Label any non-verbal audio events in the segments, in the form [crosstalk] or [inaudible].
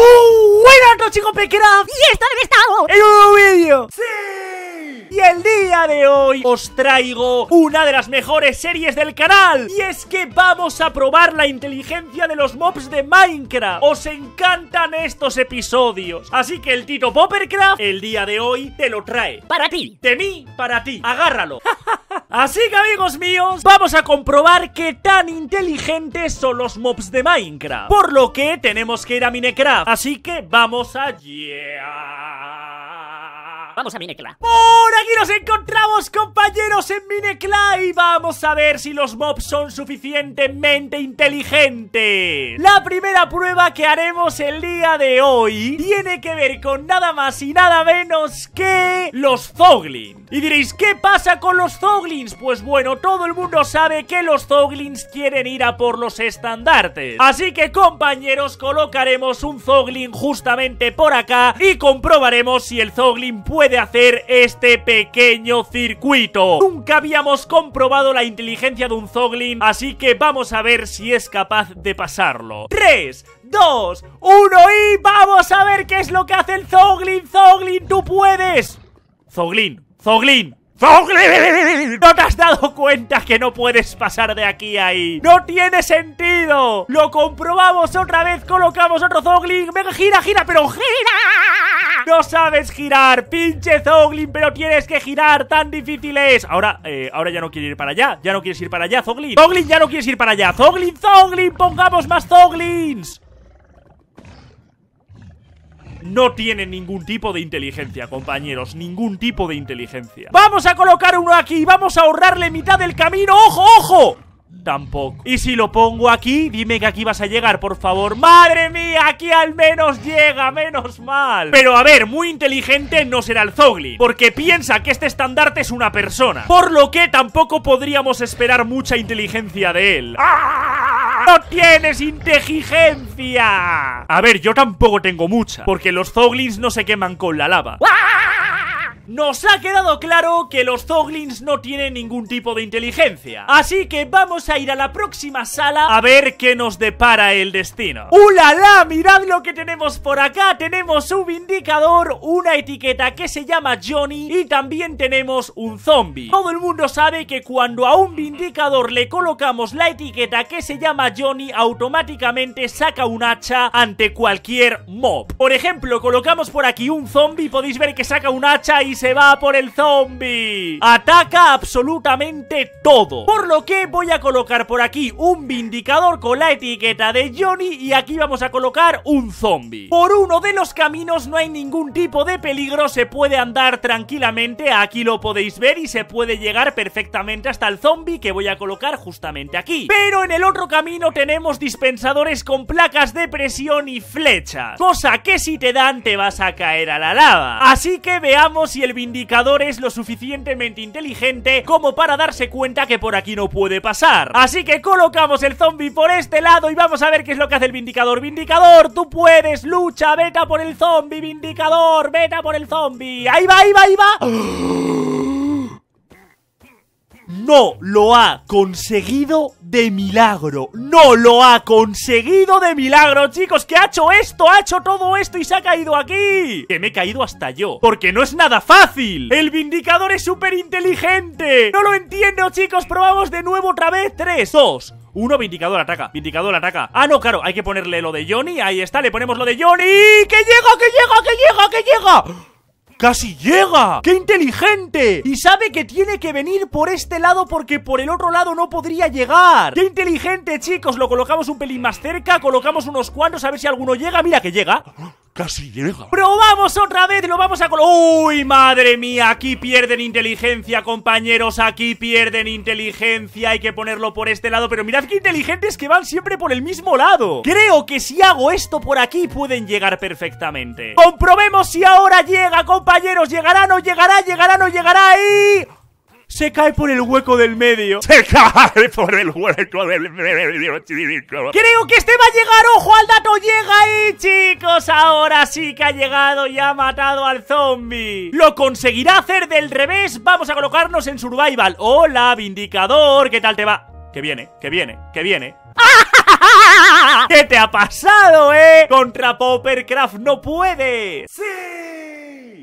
Buenas chicos Y esto vez estamos en un nuevo vídeo. ¡Sí! Y el día de hoy os traigo una de las mejores series del canal Y es que vamos a probar la inteligencia de los mobs de Minecraft Os encantan estos episodios Así que el Tito Poppercraft el día de hoy te lo trae Para ti De mí, para ti, agárralo [laughs] Así que amigos míos, vamos a comprobar qué tan inteligentes son los mobs de Minecraft. Por lo que tenemos que ir a Minecraft, así que vamos allá vamos a Minecla. Por aquí nos encontramos, compañeros, en Minecla y vamos a ver si los mobs son suficientemente inteligentes. La primera prueba que haremos el día de hoy tiene que ver con nada más y nada menos que los Zoglins. Y diréis, ¿qué pasa con los Zoglins? Pues bueno, todo el mundo sabe que los Zoglins quieren ir a por los estandartes. Así que, compañeros, colocaremos un Zoglin justamente por acá y comprobaremos si el Zoglin puede de hacer este pequeño circuito. Nunca habíamos comprobado la inteligencia de un Zoglin, así que vamos a ver si es capaz de pasarlo. 3, 2, 1 y vamos a ver qué es lo que hace el Zoglin. Zoglin, tú puedes. Zoglin, Zoglin, ¡Zoglin! ¿No te has dado cuenta que no puedes pasar de aquí a ahí? ¡No tiene sentido! ¡Lo comprobamos otra vez! ¡Colocamos otro Zoglin! ¡Venga, gira, gira! ¡Pero gira! ¡No sabes girar! ¡Pinche Zoglin! ¡Pero tienes que girar! ¡Tan difícil es! Ahora, eh, ahora ya no quiere ir para allá. Ya no quieres ir para allá, Zoglin. Zoglin, ya no quieres ir para allá. ¡Zoglin, Zoglin! ¡Pongamos más Zoglins! no tiene ningún tipo de inteligencia, compañeros. Ningún tipo de inteligencia. ¡Vamos a colocar uno aquí vamos a ahorrarle mitad del camino! ¡Ojo, ojo! Tampoco. Y si lo pongo aquí, dime que aquí vas a llegar, por favor. ¡Madre mía! Aquí al menos llega, menos mal. Pero a ver, muy inteligente no será el Zogli. porque piensa que este estandarte es una persona. Por lo que tampoco podríamos esperar mucha inteligencia de él. ¡Ah! no tienes inteligencia. A ver, yo tampoco tengo mucha, porque los zoglins no se queman con la lava nos ha quedado claro que los Zoglins no tienen ningún tipo de inteligencia. Así que vamos a ir a la próxima sala a ver qué nos depara el destino. ¡Ulala! Mirad lo que tenemos por acá. Tenemos un indicador, una etiqueta que se llama Johnny y también tenemos un zombie. Todo el mundo sabe que cuando a un vindicador le colocamos la etiqueta que se llama Johnny, automáticamente saca un hacha ante cualquier mob. Por ejemplo, colocamos por aquí un zombie, podéis ver que saca un hacha y se va por el zombie. Ataca absolutamente todo. Por lo que voy a colocar por aquí un vindicador con la etiqueta de Johnny y aquí vamos a colocar un zombie. Por uno de los caminos no hay ningún tipo de peligro, se puede andar tranquilamente, aquí lo podéis ver y se puede llegar perfectamente hasta el zombie que voy a colocar justamente aquí. Pero en el otro camino tenemos dispensadores con placas de presión y flechas, cosa que si te dan te vas a caer a la lava. Así que veamos si el el Vindicador es lo suficientemente inteligente como para darse cuenta que por aquí no puede pasar. Así que colocamos el zombie por este lado y vamos a ver qué es lo que hace el Vindicador. Vindicador, tú puedes, lucha, vete por el zombie, Vindicador, vete por el zombie. Ahí va, ahí va, ahí va. ¡Ah! no lo ha conseguido de milagro. No lo ha conseguido de milagro, chicos. Que ha hecho esto, ha hecho todo esto y se ha caído aquí. Que me he caído hasta yo. Porque no es nada fácil. El Vindicador es súper inteligente. No lo entiendo, chicos. Probamos de nuevo otra vez. ¡Tres, dos, uno, Vindicador ataca, Vindicador ataca Ah, no, claro, hay que ponerle lo de Johnny Ahí está, le ponemos lo de Johnny ¡Que llega, que llega, que llega, que llega! ¡Casi llega! ¡Qué inteligente! Y sabe que tiene que venir por este lado porque por el otro lado no podría llegar. ¡Qué inteligente, chicos! Lo colocamos un pelín más cerca, colocamos unos cuantos a ver si alguno llega. ¡Mira que llega! Casi llega. ¡Probamos otra vez! ¡Lo vamos a colo... ¡Uy, madre mía! Aquí pierden inteligencia, compañeros. Aquí pierden inteligencia. Hay que ponerlo por este lado. Pero mirad qué inteligentes que van siempre por el mismo lado. Creo que si hago esto por aquí pueden llegar perfectamente. Comprobemos si ahora llega, compañeros. Llegará, no llegará, llegará, no llegará y se cae por el hueco del medio. Se cae por el hueco del medio, Creo que este va a llegar. ¡Ojo al dato! ¡Llega ahí, chicos! Ahora sí que ha llegado y ha matado al zombie. Lo conseguirá hacer del revés. Vamos a colocarnos en survival. Hola, vindicador. ¿Qué tal te va? Que viene, que viene, que viene. [laughs] ¿Qué te ha pasado, eh? Contra Poppercraft no puedes. ¡Sí!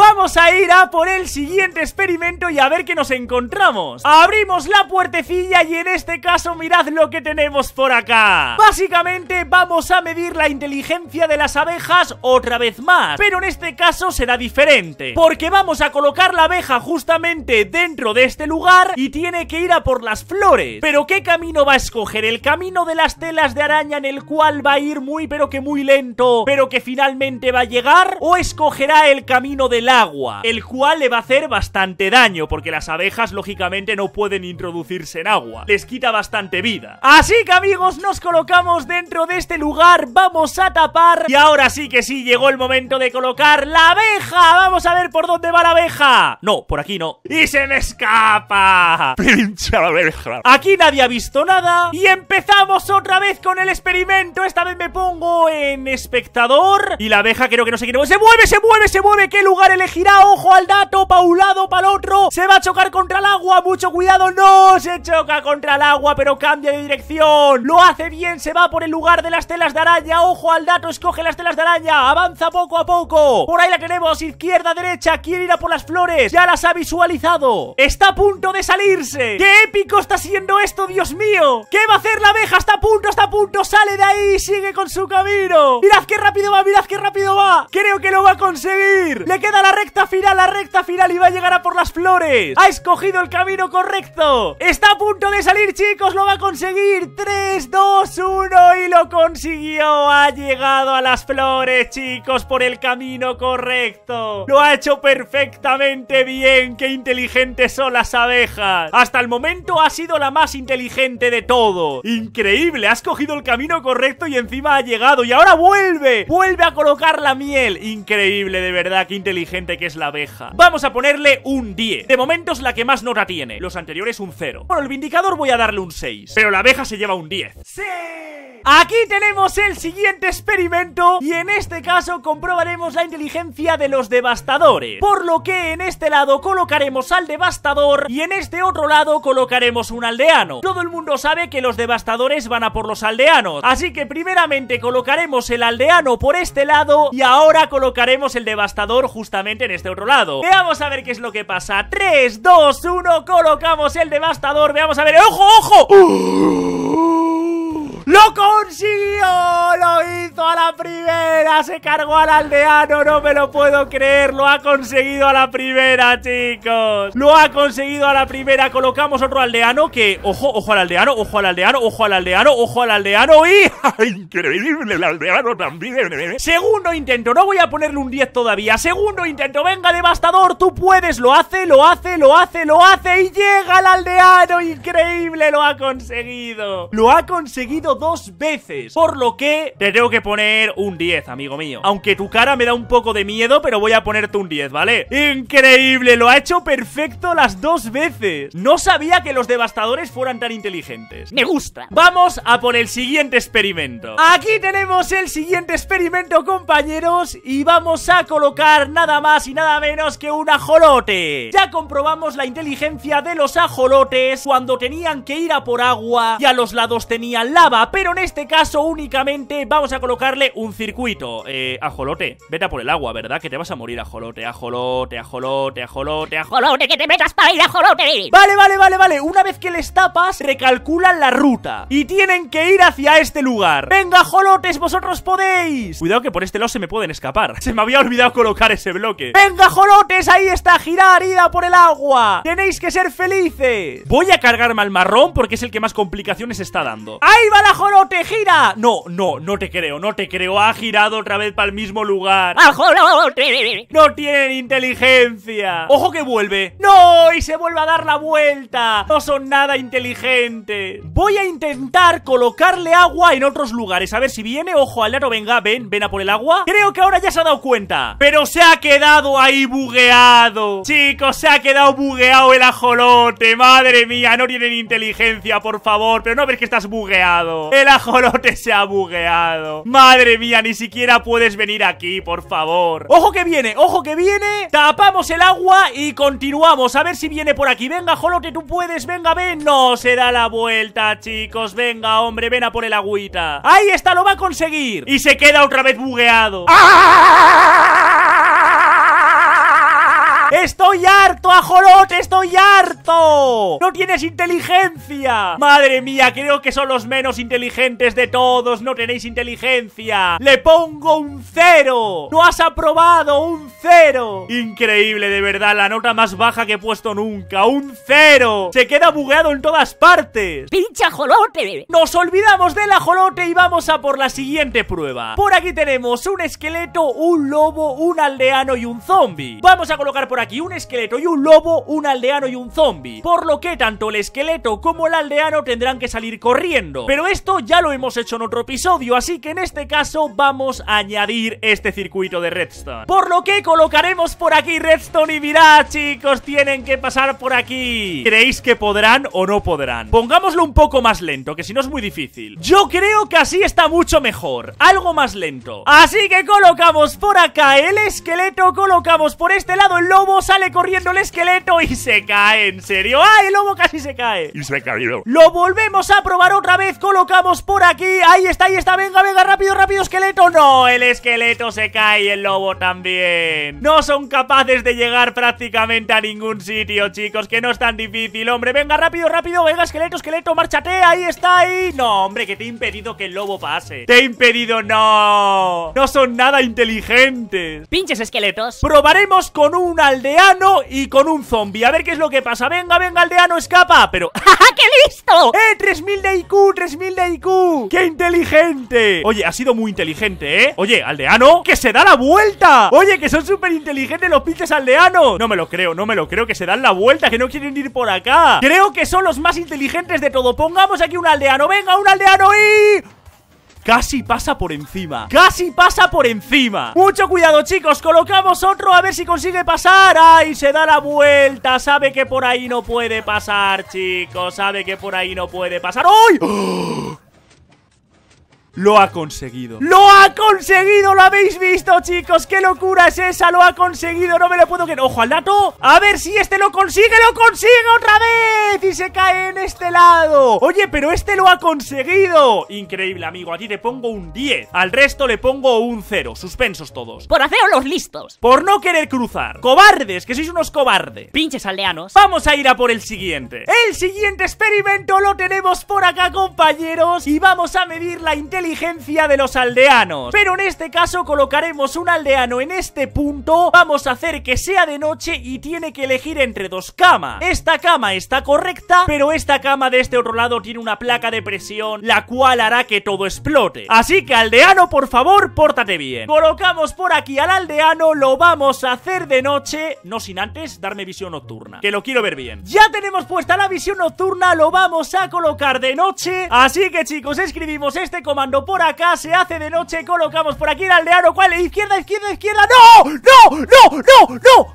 Vamos a ir a por el siguiente experimento y a ver qué nos encontramos Abrimos la puertecilla y en este caso mirad lo que tenemos por acá Básicamente vamos a medir la inteligencia de las abejas otra vez más Pero en este caso será diferente Porque vamos a colocar la abeja justamente dentro de este lugar y tiene que ir a por las flores Pero ¿qué camino va a escoger? El camino de las telas de araña en el cual va a ir muy pero que muy lento Pero que finalmente va a llegar ¿O escogerá el camino del agua, el cual le va a hacer bastante daño, porque las abejas lógicamente no pueden introducirse en agua, les quita bastante vida. Así que amigos, nos colocamos dentro de este lugar, vamos a tapar, y ahora sí que sí, llegó el momento de colocar la abeja, vamos a ver por dónde va la abeja. No, por aquí no. Y se me escapa. [laughs] abeja. Aquí nadie ha visto nada, y empezamos otra vez con el experimento, esta vez me pongo en espectador, y la abeja creo que no se quiere... ¡Se mueve, se mueve, se mueve! ¡Qué lugar elegirá, ojo al dato, pa' un lado, para el otro. Se va a chocar contra el agua, mucho cuidado, no se choca contra el agua, pero cambia de dirección. Lo hace bien, se va por el lugar de las telas de araña, ojo al dato, escoge las telas de araña, avanza poco a poco. Por ahí la tenemos, izquierda, derecha, quiere ir a por las flores, ya las ha visualizado. Está a punto de salirse. ¡Qué épico está siendo esto, Dios mío! ¿Qué va a hacer la abeja? Está a punto, está a punto, sale de ahí, sigue con su camino. Mirad qué rápido va, mirad qué rápido va. Creo que lo va a conseguir. Le queda la recta final, la recta final y va a llegar a por las flores. Ha escogido el camino correcto. Está a punto de salir, chicos, lo va a conseguir. 3, 2, 1 y lo consiguió. Ha llegado a las flores, chicos, por el camino correcto. Lo ha hecho perfectamente bien. Qué inteligentes son las abejas. Hasta el momento ha sido la más inteligente de todo. Increíble, Ha escogido el camino correcto y encima ha llegado. Y ahora vuelve. Vuelve a colocar la miel. Increíble, de verdad, qué inteligente gente que es la abeja. Vamos a ponerle un 10. De momento es la que más nota tiene. Los anteriores un 0. Bueno, el vindicador voy a darle un 6. Pero la abeja se lleva un 10. ¡Sí! Aquí tenemos el siguiente experimento y en este caso comprobaremos la inteligencia de los devastadores. Por lo que en este lado colocaremos al devastador y en este otro lado colocaremos un aldeano. Todo el mundo sabe que los devastadores van a por los aldeanos, así que primeramente colocaremos el aldeano por este lado y ahora colocaremos el devastador justamente en este otro lado. Veamos a ver qué es lo que pasa. 3, 2, 1, colocamos el devastador. Veamos a ver. ¡Ojo, ojo! ¡Oh! ¡Lo consiguió! ¡Lo hizo a la primera! ¡Se cargó al aldeano! ¡No me lo puedo creer! ¡Lo ha conseguido a la primera, chicos! ¡Lo ha conseguido a la primera! Colocamos otro aldeano que... ¡Ojo, ojo al aldeano! ¡Ojo al aldeano! ¡Ojo al aldeano! ¡Ojo al aldeano! ¡Y... ¡Increíble el aldeano también! Segundo intento. No voy a ponerle un 10 todavía. Segundo intento. ¡Venga, devastador! ¡Tú puedes! ¡Lo hace! ¡Lo hace! ¡Lo hace! ¡Lo hace! ¡Y llega el aldeano! ¡Increíble! ¡Lo ha conseguido! ¡Lo ha conseguido! dos veces. Por lo que te tengo que poner un 10, amigo mío. Aunque tu cara me da un poco de miedo, pero voy a ponerte un 10, ¿vale? Increíble, lo ha hecho perfecto las dos veces. No sabía que los devastadores fueran tan inteligentes. Me gusta. Vamos a por el siguiente experimento. Aquí tenemos el siguiente experimento, compañeros. Y vamos a colocar nada más y nada menos que un ajolote. Ya comprobamos la inteligencia de los ajolotes cuando tenían que ir a por agua y a los lados tenían lava, pero en este caso únicamente vamos a colocarle un circuito. Eh, ajolote, vete a por el agua, ¿verdad? Que te vas a morir, ajolote, ajolote, ajolote, ajolote, ajolote, que te metas para ir, ajolote. Vale, vale, vale, vale. Una vez que les tapas, recalculan la ruta y tienen que ir hacia este lugar. Venga, ajolotes, vosotros podéis. Cuidado que por este lado se me pueden escapar. Se me había olvidado colocar ese bloque. Venga, ajolotes, ahí está, girar, ida por el agua. Tenéis que ser felices. Voy a cargarme al marrón porque es el que más complicaciones está dando. Ahí va la ¡Ajolote, gira! No, no, no te creo, no te creo. Ha girado otra vez para el mismo lugar. ¡No tienen inteligencia! ¡Ojo que vuelve! ¡No! ¡Y se vuelve a dar la vuelta! ¡No son nada inteligentes! Voy a intentar colocarle agua en otros lugares. A ver si viene. Ojo, Aldaro, venga, ven, ven a por el agua. Creo que ahora ya se ha dado cuenta. Pero se ha quedado ahí bugueado. Chicos, se ha quedado bugueado el ajolote. Madre mía, no tienen inteligencia, por favor. Pero no ves que estás bugueado. El ajolote se ha bugueado. Madre mía, ni siquiera puedes venir aquí, por favor. Ojo que viene, ojo que viene. Tapamos el agua y continuamos. A ver si viene por aquí. Venga, ajolote, tú puedes. Venga, ven. No, se da la vuelta, chicos. Venga, hombre, ven a por el agüita. Ahí está, lo va a conseguir. Y se queda otra vez bugueado. ¡Ah! ¡Estoy harto, ajolote! ¡Estoy harto! ¡No tienes inteligencia! ¡Madre mía! Creo que son los menos inteligentes de todos. No tenéis inteligencia. ¡Le pongo un cero! ¡No has aprobado un cero! Increíble, de verdad. La nota más baja que he puesto nunca. ¡Un cero! Se queda bugueado en todas partes. ¡Pinche ajolote! Nos olvidamos del ajolote y vamos a por la siguiente prueba. Por aquí tenemos un esqueleto, un lobo, un aldeano y un zombie. Vamos a colocar por aquí un esqueleto y un lobo, un aldeano y un zombie. Por lo que tanto el esqueleto como el aldeano tendrán que salir corriendo. Pero esto ya lo hemos hecho en otro episodio, así que en este caso vamos a añadir este circuito de redstone. Por lo que colocaremos por aquí redstone y mirad chicos, tienen que pasar por aquí. ¿Creéis que podrán o no podrán? Pongámoslo un poco más lento, que si no es muy difícil. Yo creo que así está mucho mejor, algo más lento. Así que colocamos por acá el esqueleto, colocamos por este lado el lobo sale corriendo el esqueleto y se cae, en serio. ¡Ay, el lobo casi se cae! Y se cayó. Lo volvemos a probar otra vez, colocamos por aquí. Ahí está, ahí está, venga, venga, rápido, rápido, esqueleto. No, el esqueleto se cae y el lobo también. No son capaces de llegar prácticamente a ningún sitio, chicos, que no es tan difícil, hombre. Venga, rápido, rápido, venga, esqueleto, esqueleto, márchate, ahí está, ahí. No, hombre, que te he impedido que el lobo pase. Te he impedido, no. No son nada inteligentes. Pinches esqueletos. Probaremos con un alde aldeano y con un zombie. A ver qué es lo que pasa. Venga, venga, aldeano, escapa. Pero... [laughs] ¡Qué listo! ¡Eh, 3000 de IQ, 3000 de IQ! ¡Qué inteligente! Oye, ha sido muy inteligente, ¿eh? Oye, aldeano, que se da la vuelta. Oye, que son súper inteligentes los pinches aldeanos. No me lo creo, no me lo creo, que se dan la vuelta, que no quieren ir por acá. Creo que son los más inteligentes de todo. Pongamos aquí un aldeano. Venga, un aldeano y... Casi pasa por encima Casi pasa por encima Mucho cuidado chicos, colocamos otro a ver si consigue pasar ¡Ay! Se da la vuelta Sabe que por ahí no puede pasar chicos Sabe que por ahí no puede pasar ¡Uy! ¡Oh! Lo ha conseguido ¡Lo ha conseguido! ¡Lo habéis visto, chicos! ¡Qué locura es esa! ¡Lo ha conseguido! ¡No me lo puedo creer! ¡Ojo al dato! ¡A ver si este lo consigue! ¡Lo consigue otra vez! ¡Y se cae en este lado! Oye, pero este lo ha conseguido Increíble, amigo A ti te pongo un 10 Al resto le pongo un 0 Suspensos todos Por haceros listos Por no querer cruzar ¡Cobardes! ¡Que sois unos cobardes! ¡Pinches aldeanos! Vamos a ir a por el siguiente El siguiente experimento lo tenemos por acá, compañeros Y vamos a medir la inteligencia de los aldeanos. Pero en este caso colocaremos un aldeano en este punto, vamos a hacer que sea de noche y tiene que elegir entre dos camas. Esta cama está correcta, pero esta cama de este otro lado tiene una placa de presión, la cual hará que todo explote. Así que aldeano, por favor, pórtate bien. Colocamos por aquí al aldeano, lo vamos a hacer de noche, no sin antes darme visión nocturna, que lo quiero ver bien. Ya tenemos puesta la visión nocturna, lo vamos a colocar de noche, así que chicos, escribimos este comando por acá se hace de noche, colocamos por aquí el aldeano. ¿Cuál? Izquierda, izquierda, izquierda. ¡No! ¡No! ¡No! ¡No! ¡No!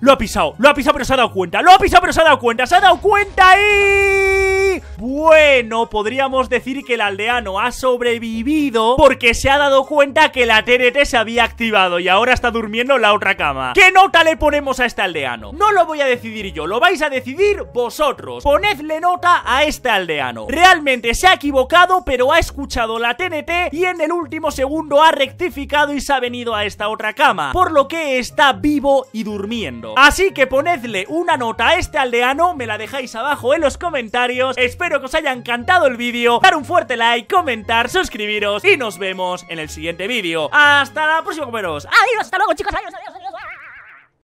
Lo ha pisado, lo ha pisado, pero se ha dado cuenta. Lo ha pisado, pero se ha dado cuenta. Se ha dado cuenta y... Bueno, podríamos decir que el aldeano ha sobrevivido porque se ha dado cuenta que la TNT se había activado y ahora está durmiendo en la otra cama. ¿Qué nota le ponemos a este aldeano? No lo voy a decidir yo, lo vais a decidir vosotros. Ponedle nota a este aldeano. Realmente se ha equivocado, pero ha escuchado la TNT y en el último segundo ha rectificado y se ha venido a esta otra cama, por lo que está vivo y durmiendo. Así que ponedle una nota a este aldeano, me la dejáis abajo en los comentarios. Espero que os haya encantado el vídeo, dar un fuerte like, comentar, suscribiros y nos vemos en el siguiente vídeo. ¡Hasta la próxima, comeros! ¡Adiós! ¡Hasta luego, chicos! ¡Adiós, adiós, adiós!